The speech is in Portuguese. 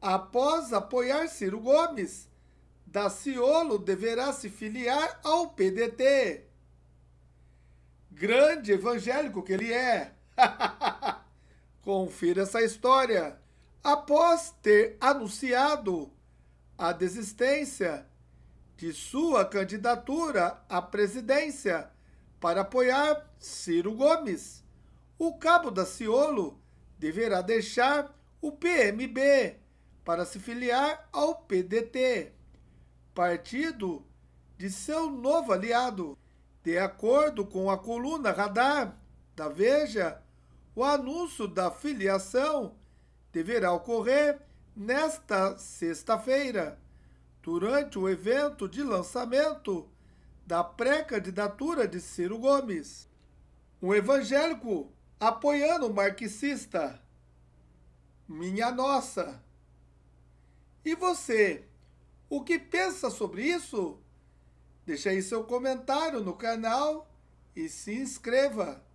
após apoiar Ciro Gomes, Daciolo deverá se filiar ao PDT. Grande evangélico que ele é! Confira essa história. Após ter anunciado a desistência de sua candidatura à presidência para apoiar Ciro Gomes, o cabo Daciolo deverá deixar o PMB para se filiar ao PDT, partido de seu novo aliado. De acordo com a coluna Radar da Veja, o anúncio da filiação deverá ocorrer nesta sexta-feira, durante o evento de lançamento da pré-candidatura de Ciro Gomes. Um evangélico apoiando o marxista. Minha nossa! E você, o que pensa sobre isso? Deixe aí seu comentário no canal e se inscreva.